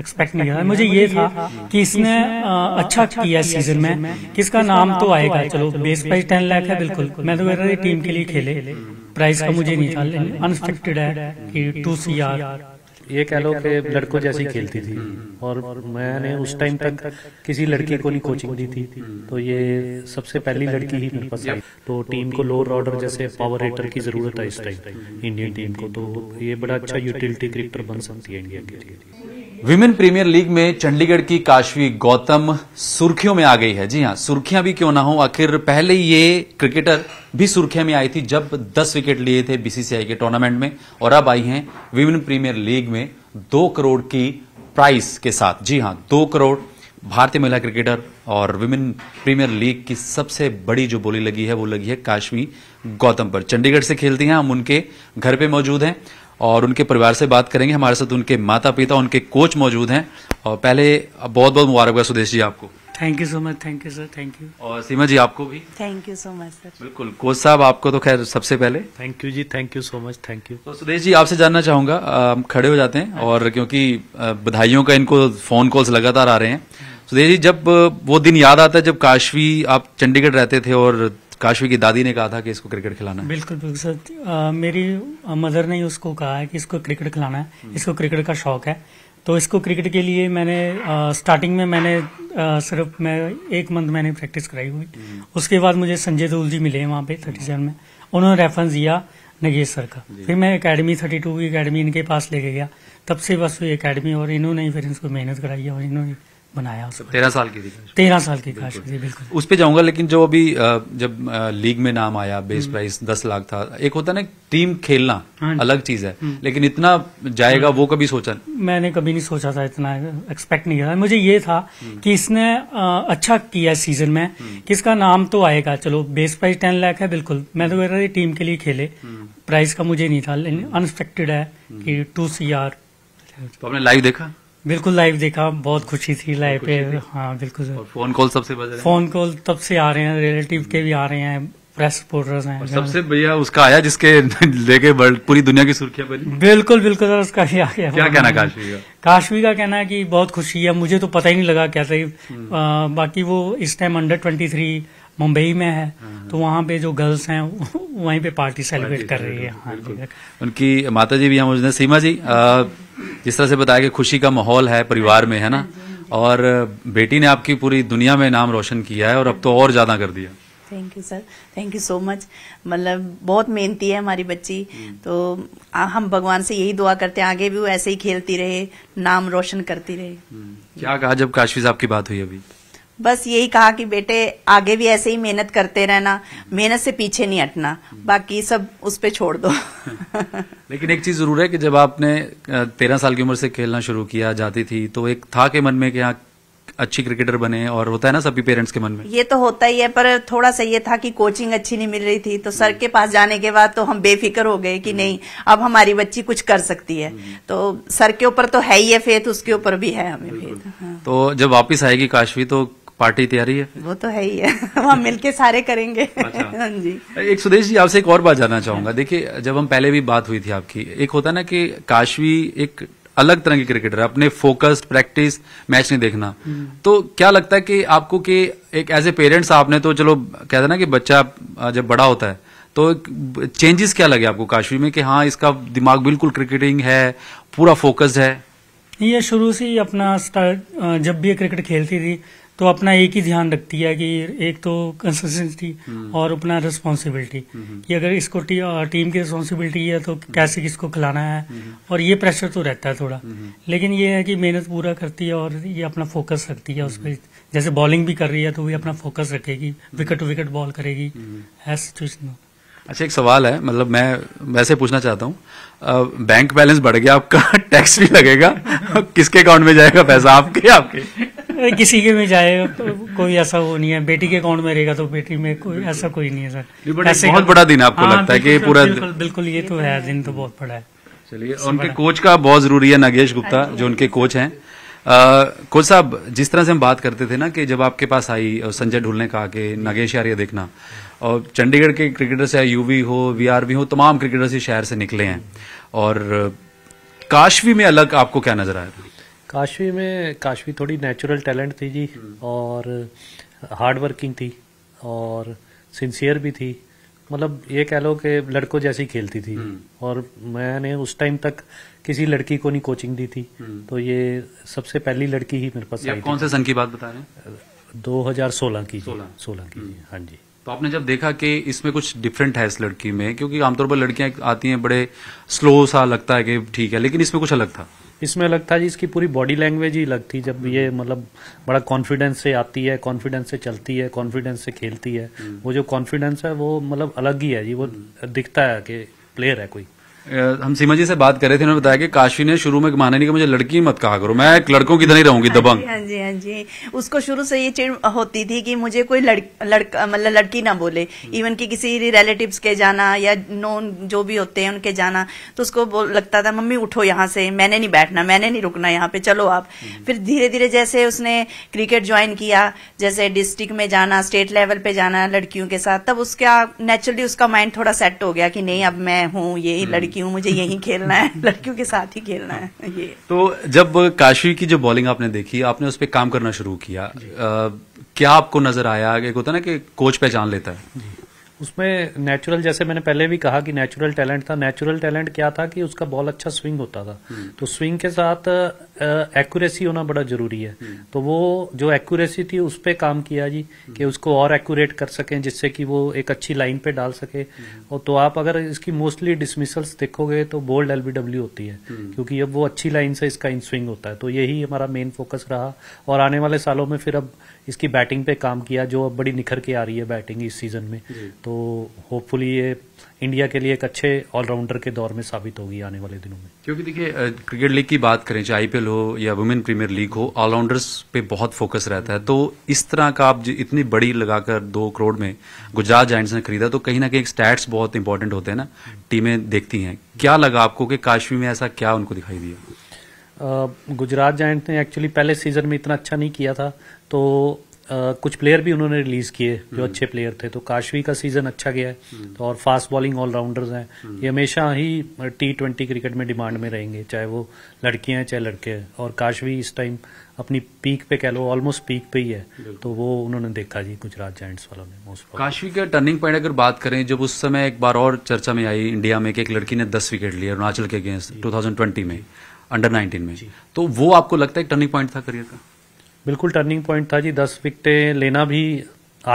Expect नहीं किया मुझे ये था कि इसने अच्छा, अच्छा किया सीजन में किसका तो नाम तो आएगा चलो बेस प्राइस टेन लाख है बिल्कुल मैं तो कह रहा टीम के लिए खेले प्राइस का मुझे नहीं था लेकिन अनएक्सपेक्टेड है कि टू सी आर ये कह लो कि लड़कों जैसी खेलती थी और मैंने उस टाइम तक किसी लड़की को नहीं कोचिंग दी थी तो ये सबसे पहली लड़की ही मेरे पास आई तो टीम तो को लोअर ऑर्डर जैसे पावर हेटर की जरूरत है इस टाइम इंडियन टीम को तो, तो ये बड़ा अच्छा यूटिलिटी क्रिकेटर बन सकती है इंडिया अच्छा के लिए विमेन प्रीमियर लीग में चंडीगढ़ की काशवी गौतम सुर्खियों में आ गई है जी हाँ सुर्खियां भी क्यों ना हो आखिर पहले ये क्रिकेटर भी सुर्खियां में आई थी जब 10 विकेट लिए थे बीसीसीआई के टूर्नामेंट में और अब आई हैं विमेन प्रीमियर लीग में दो करोड़ की प्राइस के साथ जी हाँ दो करोड़ भारतीय महिला क्रिकेटर और विमेन प्रीमियर लीग की सबसे बड़ी जो बोली लगी है वो लगी है काशवी गौतम पर चंडीगढ़ से खेलती हैं हम उनके घर पे मौजूद हैं और उनके परिवार से बात करेंगे हमारे साथ उनके माता पिता उनके कोच मौजूद हैं और पहले बहुत बहुत मुबारकबाद सुदेश जी आपको thank you so much thank you sir thank you और सीमा जी आपको भी thank you so much sir बिल्कुल कोच साहब आपको तो खैर सबसे पहले थैंक यू जी thank you so much thank you तो सुदेश जी आपसे जानना चाहूंगा हम खड़े हो जाते हैं और क्योंकि बधाइयों का इनको फोन कॉल्स लगातार आ रहे हैं सुदेश जी जब वो दिन याद आता है जब काशवी आप चंडीगढ़ रहते थे और काशवी की दादी ने कहा था कि इसको क्रिकेट खिलाना है बिल्कुल बिल्कुल सर मेरी मदर ने उसको कहा है कि इसको क्रिकेट खिलाना है हम्म। इसको क्रिकेट का शौक है तो इसको क्रिकेट के लिए मैंने आ, स्टार्टिंग में मैंने आ, सिर्फ मैं एक मंथ मैंने प्रैक्टिस कराई हुई हम्म। उसके बाद मुझे संजय देउल जी मिले वहाँ पे थर्टी सेवन में उन्होंने रेफरेंस दिया नगेश सर का फिर मैं अकेडमी थर्टी टू की अकेडमी इनके पास लेके गया तब से बस हुई अकेडमी और इन्होंने ही फिर इसको मेहनत कराई और इन्होंने बनाया उसको तेरह साल की थी तेरह साल की काश थी बिल्कुल उस पर जाऊंगा लेकिन जो अभी जब लीग में नाम आया बेस हम्म। प्राइस दस लाख था एक होता ना टीम खेलना हाँ अलग चीज है हम्म। लेकिन इतना जाएगा वो कभी सोचा मैंने कभी नहीं सोचा था इतना एक्सपेक्ट नहीं किया मुझे ये था हम्म। कि इसने अच्छा किया सीजन में कि इसका नाम तो आएगा चलो बेस प्राइस टेन लाख है बिल्कुल मैं तो कह रहा था टीम के लिए खेले प्राइस का मुझे नहीं था लेकिन अनएक्सपेक्टेड है कि टू सी आर तो आपने लाइव देखा बिल्कुल लाइव देखा बहुत खुशी थी लाइव पे हाँ बिल्कुल फोन कॉल सबसे फोन कॉल तब से आ रहे हैं रिलेटिव के भी आ रहे हैं प्रेस सपोर्टर्स हैं सबसे भैया उसका आया जिसके लेके पूरी दुनिया की सुर्खियां बिल्कुल बिल्कुल सर उसका ही आ गया क्या कहना काशवी का काशवी का कहना है कि बहुत खुशी है मुझे तो पता ही नहीं लगा कैसे हम्म। बाकी वो इस time under twenty three Mumbai में है हाँ, हाँ। तो वहाँ पे जो गर्ल्स हैं वहीं पे पार्टी सेलिब्रेट कर रही है हाँ उनकी माता जी भी यहाँ मौजूद सीमा जी जिस तरह से बताया कि खुशी का माहौल है परिवार में है ना और बेटी ने आपकी पूरी दुनिया में नाम रोशन किया है और अब तो और ज्यादा कर दिया thank you sir thank you so much मतलब बहुत मेहनती है हमारी बच्ची हम्म। तो हम भगवान से यही दुआ करते हैं आगे भी वो ऐसे ही खेलती रहे नाम रोशन करती रहे हम्म। क्या कहा जब काशवी साहब की बात हुई अभी बस यही कहा कि बेटे आगे भी ऐसे ही मेहनत करते रहना मेहनत से पीछे नहीं हटना बाकी सब उस पर छोड़ दो लेकिन एक चीज जरूर है कि जब आपने तेरह साल की उम्र से खेलना शुरू किया जाती थी तो एक था के मन में कि हाँ, अच्छी क्रिकेटर बने और होता है ना सभी पेरेंट्स के मन में ये तो होता ही है पर थोड़ा सा ये था कि कोचिंग अच्छी नहीं मिल रही थी तो सर के पास जाने के बाद तो हम बेफिक्र हो गए कि नहीं अब हमारी बच्ची कुछ कर सकती है तो सर के ऊपर तो है ही है फेथ उसके ऊपर भी है हमें फेथ हाँ। तो जब वापिस आएगी काशवी तो पार्टी तैयारी है वो तो है ही है वहाँ मिलके सारे करेंगे अच्छा। हाँ जी एक सुदेश जी आपसे एक और बात जानना चाहूंगा देखिए जब हम पहले भी बात हुई थी आपकी एक होता ना कि काशवी एक अलग तरह के क्रिकेटर अपने फोकस्ड प्रैक्टिस मैच नहीं देखना हम्म। तो क्या लगता है कि आपको कि एक एज ए पेरेंट्स आपने तो चलो कहते ना कि बच्चा जब बड़ा होता है तो चेंजेस क्या लगे आपको काशवी में कि हाँ इसका दिमाग बिल्कुल क्रिकेटिंग है पूरा फोकस्ड है ये शुरू से ही अपना स्टार्ट जब भी ये क्रिकेट खेलती थी तो अपना एक ही ध्यान रखती है कि एक तो कंसिस्टेंसी हम्म। और अपना रिस्पॉन्सिबिलिटी हम्म। कि अगर इसको टी, टीम की रिस्पॉन्सिबिलिटी है तो हम्म। कैसे किसको खिलाना है और ये प्रेशर तो रहता है थोड़ा लेकिन ये है कि मेहनत पूरा करती है और ये अपना फोकस रखती है उस पर जैसे बॉलिंग भी कर रही है तो ये अपना फोकस रखेगी विकेट टू विकेट बॉल करेगी है सिचुएशन अच्छा एक सवाल है मतलब मैं वैसे पूछना चाहता हूँ बैंक बैलेंस बढ़ गया आपका टैक्स भी लगेगा किसके अकाउंट में जाएगा पैसा आपके आपके किसी के में जाए तो कोई ऐसा वो नहीं है बेटी के अकाउंट में रहेगा तो बेटी में कोई ऐसा कोई नहीं है सर ऐसे बहुत बड़ा दिन आपको हाँ, लगता है कि पूरा बिल्कुल ये तो है दिन तो बहुत बड़ा है चलिए उनके कोच का बहुत जरूरी है नागेश गुप्ता जो उनके कोच हैं कोच साहब जिस तरह से हम बात करते थे ना कि जब आपके पास आई संजय ढुल ने कहा कि नागेश यार ये देखना और चंडीगढ़ के क्रिकेटर्स है यूवी हो वीआरवी हो तमाम क्रिकेटर्स इस शहर से निकले हैं और काशवी में अलग आपको क्या नजर आया था काशवी में काशवी थोड़ी नेचुरल टैलेंट थी जी हम्म। और हार्ड वर्किंग थी और सिंसियर भी थी मतलब ये कह लो कि लड़कों जैसी खेलती थी हम्म। और मैंने उस टाइम तक किसी लड़की को नहीं कोचिंग दी थी हम्म। तो ये सबसे पहली लड़की ही मेरे पास आई कौन से सन की बात बता रहे हैं 2016 की 16 सोलह की हाँ जी तो आपने जब देखा कि इसमें कुछ डिफरेंट है इस लड़की में क्योंकि आमतौर पर लड़कियां आती हैं बड़े स्लो सा लगता है कि ठीक है लेकिन इसमें कुछ अलग था इसमें अलग था जी इसकी पूरी बॉडी लैंग्वेज ही अलग थी जब ये हम्म। मतलब बड़ा कॉन्फिडेंस से आती है कॉन्फिडेंस से चलती है कॉन्फिडेंस से खेलती है हम्म। वो जो कॉन्फिडेंस है वो मतलब अलग ही है जी वो हम्म। दिखता है कि प्लेयर है कोई हम सीमा जी से बात कर रहे थे उन्होंने बताया कि काशी ने शुरू में माना नहीं कि मुझे लड़की मत कहा करो मैं एक लड़कों की तरह रहूंगी हाँ दबंग हाँ जी हाँ जी उसको शुरू से ये चिड़ होती थी कि मुझे कोई लड़का मतलब लड़की ना बोले इवन कि किसी रिलेटिव्स के जाना या नोन जो भी होते हैं उनके जाना तो उसको लगता था मम्मी उठो यहाँ से मैंने नहीं बैठना मैंने नहीं रुकना यहाँ पे चलो आप हम्म। फिर धीरे धीरे जैसे उसने क्रिकेट ज्वाइन किया जैसे डिस्ट्रिक्ट में जाना स्टेट लेवल पे जाना लड़कियों के साथ तब उसका नेचुरली उसका माइंड थोड़ा सेट हो गया कि नहीं अब मैं हूँ ये हम्म। लड़की लड़की हूँ मुझे यही खेलना है लड़कियों के साथ ही खेलना है हाँ। ये तो जब काशी की जो बॉलिंग आपने देखी आपने उस पर काम करना शुरू किया आ, क्या आपको नजर आया एक होता ना कि कोच पहचान लेता है उसमें नेचुरल जैसे मैंने पहले भी कहा कि नेचुरल टैलेंट था नेचुरल टैलेंट क्या था कि उसका बॉल अच्छा स्विंग होता था हम्म। तो स्विंग के साथ एक्यूरेसी होना बड़ा जरूरी है हम्म। तो वो जो एक्यूरेसी थी उस पर काम किया जी हम्म। कि उसको और एक्यूरेट कर सकें जिससे कि वो एक अच्छी लाइन पे डाल सके और तो आप अगर इसकी मोस्टली डिसमिसल्स देखोगे तो बोल्ड एलबीडब्ल्यू होती है क्योंकि अब वो अच्छी लाइन से इसका इन स्विंग होता है तो यही हमारा मेन फोकस रहा और आने वाले सालों में फिर अब इसकी बैटिंग पे काम किया जो अब बड़ी निखर के आ रही है बैटिंग इस सीजन में तो होपफुली ये इंडिया के लिए एक अच्छे ऑलराउंडर के दौर में साबित होगी आने वाले दिनों में क्योंकि देखिए क्रिकेट लीग की बात करें चाहे आईपीएल हो या वुमेन प्रीमियर लीग हो ऑलराउंडर्स पे बहुत फोकस रहता है तो इस तरह का आप इतनी बड़ी लगाकर दो करोड़ में गुजरात जाइंट्स ने खरीदा तो कहीं ना कहीं स्टैट्स बहुत इंपॉर्टेंट होते हैं ना टीमें हम्म। देखती हैं क्या लगा आपको कि काश्मीर में ऐसा क्या उनको दिखाई दिया गुजरात जाइंट ने एक्चुअली पहले सीजन में इतना अच्छा नहीं किया था तो कुछ प्लेयर भी उन्होंने रिलीज किए जो हम्म। अच्छे प्लेयर थे तो काशवी का सीजन अच्छा गया है हम्म। तो और फास्ट बॉलिंग ऑलराउंडर्स हैं हम्म। ये हमेशा ही टी ट्वेंटी क्रिकेट में डिमांड में रहेंगे चाहे वो लड़कियां हैं चाहे लड़के हैं और काशवी इस टाइम अपनी पीक पे कह लो ऑलमोस्ट पीक पे ही है तो वो उन्होंने देखा जी गुजरात जाइंट्स वालों ने मोस्ट काशवी का टर्निंग पॉइंट अगर बात करें जब उस समय एक बार और चर्चा में आई इंडिया में कि एक लड़की ने दस विकेट लिए अरुणाचल के अगेंस्ट टू में अंडर 19 में तो वो आपको लगता है टर्निंग पॉइंट था करियर का बिल्कुल टर्निंग पॉइंट था जी दस विकटें लेना भी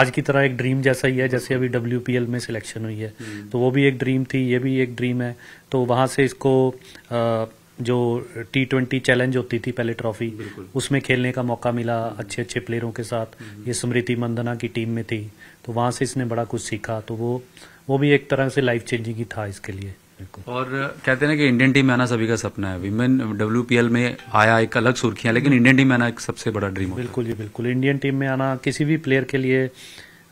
आज की तरह एक ड्रीम जैसा ही है जैसे अभी डब्ल्यू में सिलेक्शन हुई है हम्म। तो वो भी एक ड्रीम थी ये भी एक ड्रीम है तो वहाँ से इसको आ, जो टी ट्वेंटी चैलेंज होती थी पहले ट्रॉफी उसमें खेलने का मौका मिला अच्छे अच्छे प्लेयरों के साथ हम्म। ये स्मृति मंदना की टीम में थी तो वहाँ से इसने बड़ा कुछ सीखा तो वो वो भी एक तरह से लाइफ चेंजिंग ही था इसके लिए और कहते हैं कि इंडियन टीम में आना सभी का सपना है विमेन डब्ल्यू में आया एक अलग सुर्खियां लेकिन इंडियन टीम हम्म। में आना एक सबसे बड़ा ड्रीम बिल्कुल जी बिल्कुल इंडियन टीम में आना किसी भी प्लेयर के लिए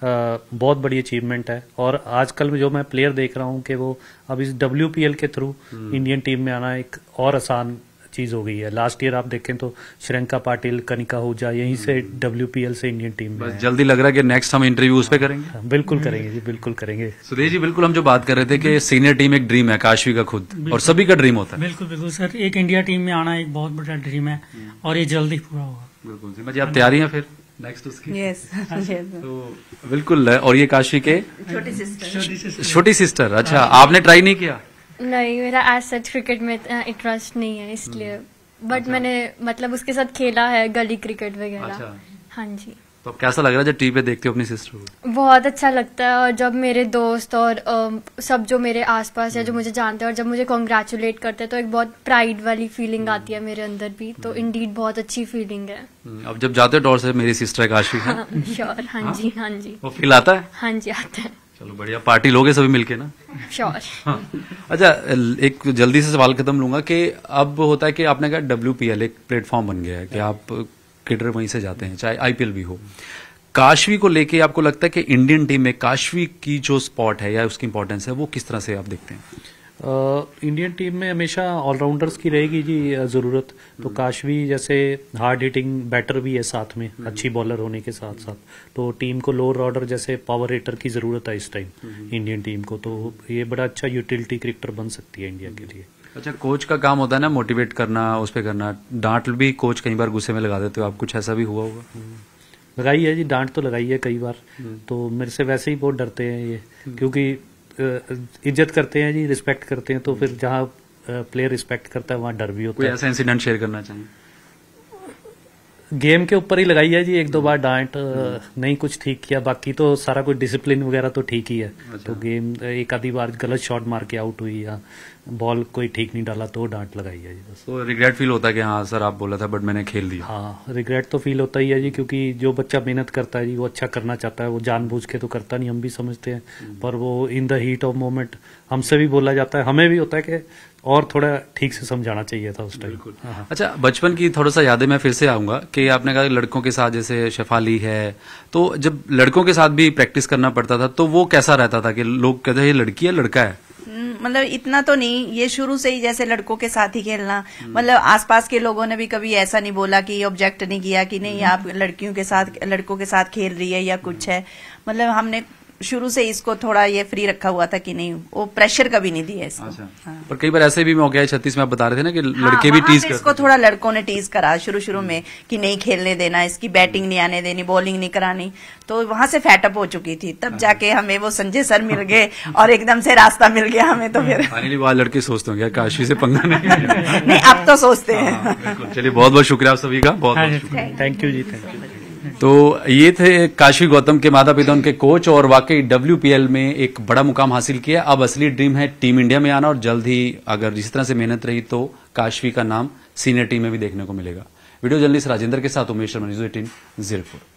बहुत बड़ी अचीवमेंट है और आजकल जो मैं प्लेयर देख रहा हूँ कि वो अब इस डब्ल्यू के थ्रू इंडियन टीम में आना एक और आसान चीज़ हो गई है लास्ट ईयर आप देखें तो श्रियंका पाटिल कनिका होजा यहीं से डब्ल्यू हम्म। से इंडियन टीम बस जल्दी लग रहा है कि नेक्स्ट हम इंटरव्यू उस पर करेंगे हाँ, बिल्कुल करेंगे जी बिल्कुल करेंगे सुधीर जी बिल्कुल हम जो बात कर रहे थे कि सीनियर टीम एक ड्रीम है काशवी का खुद और सभी का ड्रीम होता है बिल्कुल बिल्कुल सर एक इंडिया टीम में आना एक बहुत बड़ा ड्रीम है हम्म। और ये जल्दी पूरा होगा बिल्कुल जी आप तैयारी फिर नेक्स्ट उसकी यस तो बिल्कुल और ये काशी के छोटी सिस्टर छोटी सिस्टर अच्छा आपने ट्राई नहीं किया नहीं मेरा आज सच क्रिकेट में इतना इंटरेस्ट नहीं है इसलिए बट हम्म। अच्छा। मैंने मतलब उसके साथ खेला है गली क्रिकेट वगैरह अच्छा। हाँ जी तो कैसा लग रहा है जब टीवी पे देखते हो अपनी सिस्टर को बहुत अच्छा लगता है और जब मेरे दोस्त और आ, सब जो मेरे आसपास है जो हम्म। मुझे जानते हैं और जब मुझे कॉन्ग्रेचुलेट करते हैं तो एक बहुत प्राइड वाली फीलिंग हम्म। आती है मेरे अंदर भी तो इंडीड बहुत अच्छी फीलिंग है अब जब जाते हो डॉर से मेरी सिस्टर काशी हाँ, हाँ, हाँ जी हाँ जी वो फील आता है हाँ जी आता है चलो बढ़िया पार्टी लोगे सभी मिलके ना श्योर हाँ अच्छा एक जल्दी से सवाल खत्म लूंगा कि अब होता है कि आपने कहा डब्ल्यू एक प्लेटफॉर्म बन गया है कि आप क्रिकेटर वहीं से जाते हैं चाहे आईपीएल भी हो काशवी को लेके आपको लगता है कि इंडियन टीम में काशवी की जो स्पॉट है या उसकी इंपॉर्टेंस है वो किस तरह से आप देखते हैं इंडियन टीम में हमेशा ऑलराउंडर्स की रहेगी जी ज़रूरत तो हम्म। काशवी जैसे हार्ड हिटिंग बैटर भी है साथ में हम्म। अच्छी बॉलर होने के साथ साथ तो टीम को लोअर ऑर्डर जैसे पावर हिटर की ज़रूरत है इस टाइम इंडियन टीम को तो ये बड़ा अच्छा यूटिलिटी क्रिकेटर बन सकती है इंडिया के हम्म। लिए अच्छा कोच का काम होता है ना मोटिवेट करना उस पर करना डांट भी कोच कई बार गुस्से में लगा देते हो आप कुछ ऐसा भी हुआ होगा लगाई है जी डांट तो लगाई है कई बार तो मेरे से वैसे ही बहुत डरते हैं ये क्योंकि इज्जत करते हैं जी रिस्पेक्ट करते हैं तो फिर जहाँ प्लेयर रिस्पेक्ट करता है वहाँ डर भी होता है ऐसा इंसिडेंट शेयर करना चाहिए गेम के ऊपर ही लगाई है जी एक दो बार डांट हम्म। नहीं कुछ ठीक किया बाकी तो सारा कुछ डिसिप्लिन वगैरह तो ठीक ही है अच्छा। तो गेम एक आधी बार गलत शॉट मार के आउट हुई या बॉल कोई ठीक नहीं डाला तो डांट लगाई है जी बस तो रिग्रेट फील होता है कि हाँ सर आप बोला था बट मैंने खेल दिया हाँ रिग्रेट तो फील होता ही है जी क्योंकि जो बच्चा मेहनत करता है जी वो अच्छा करना चाहता है वो जानबूझ के तो करता नहीं हम भी समझते हैं हम्म। पर वो in the heat of moment हमसे भी बोला जाता है हमें भी होता है कि और थोड़ा ठीक से समझाना चाहिए था उस टाइम हाँ, हाँ। अच्छा बचपन की थोड़ा सा यादें मैं फिर से आऊंगा कि आपने कहा लड़कों के साथ जैसे शफाली है तो जब लड़कों के साथ भी प्रैक्टिस करना पड़ता था तो वो कैसा रहता था कि लोग कहते हैं लड़की है लड़का है हम्म, मतलब इतना तो नहीं ये शुरू से ही जैसे लड़कों के साथ ही खेलना मतलब आसपास के लोगों ने भी कभी ऐसा नहीं बोला कि ऑब्जेक्ट नहीं किया कि नहीं हम्म। आप लड़कियों के साथ लड़कों के साथ खेल रही है या कुछ है मतलब हमने शुरू से इसको थोड़ा ये फ्री रखा हुआ था कि नहीं वो प्रेशर कभी नहीं दिया इसको अच्छा। हाँ। पर कई बार ऐसे भी मौके छत्तीस में आप बता रहे थे ना कि हाँ, लड़के हाँ, भी टीज इसको थोड़ा लड़कों ने टीज करा शुरू शुरू हम्म। में कि नहीं खेलने देना इसकी बैटिंग नहीं आने देनी बॉलिंग नहीं करानी तो वहां से फैटअप हो चुकी थी तब अच्छा। जाके हमें वो संजय सर मिल गए और एकदम से रास्ता मिल गया हमें तो फिर लड़के सोचते होंगे काशी से पंगा नहीं नहीं अब तो सोचते हैं हाँ, चलिए बहुत बहुत शुक्रिया आप सभी का बहुत थैंक यू जी थैंक यू तो ये थे काशी गौतम के माता पिता उनके कोच और वाकई डब्ल्यू में एक बड़ा मुकाम हासिल किया अब असली ड्रीम है टीम इंडिया में आना और जल्द ही अगर जिस तरह से मेहनत रही तो काशवी का नाम सीनियर टीम में भी देखने को मिलेगा वीडियो जर्नलिस्ट राजेंद्र के साथ उमेश शर्मा न्यूज एटीन जीरोपुर